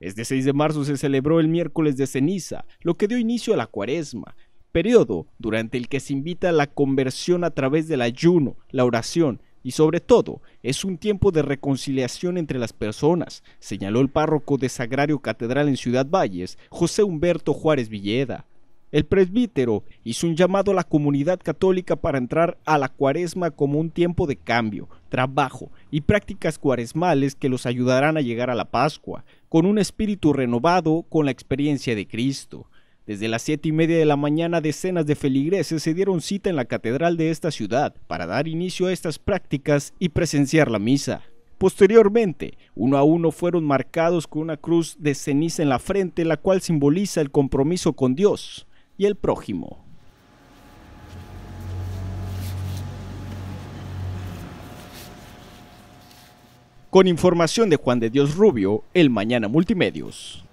Este 6 de marzo se celebró el miércoles de ceniza, lo que dio inicio a la cuaresma, periodo durante el que se invita a la conversión a través del ayuno, la oración y sobre todo es un tiempo de reconciliación entre las personas, señaló el párroco de Sagrario Catedral en Ciudad Valles, José Humberto Juárez Villeda. El presbítero hizo un llamado a la comunidad católica para entrar a la cuaresma como un tiempo de cambio, trabajo y prácticas cuaresmales que los ayudarán a llegar a la Pascua, con un espíritu renovado con la experiencia de Cristo. Desde las siete y media de la mañana decenas de feligreses se dieron cita en la catedral de esta ciudad para dar inicio a estas prácticas y presenciar la misa. Posteriormente, uno a uno fueron marcados con una cruz de ceniza en la frente, la cual simboliza el compromiso con Dios, y el prójimo. Con información de Juan de Dios Rubio, el Mañana Multimedios.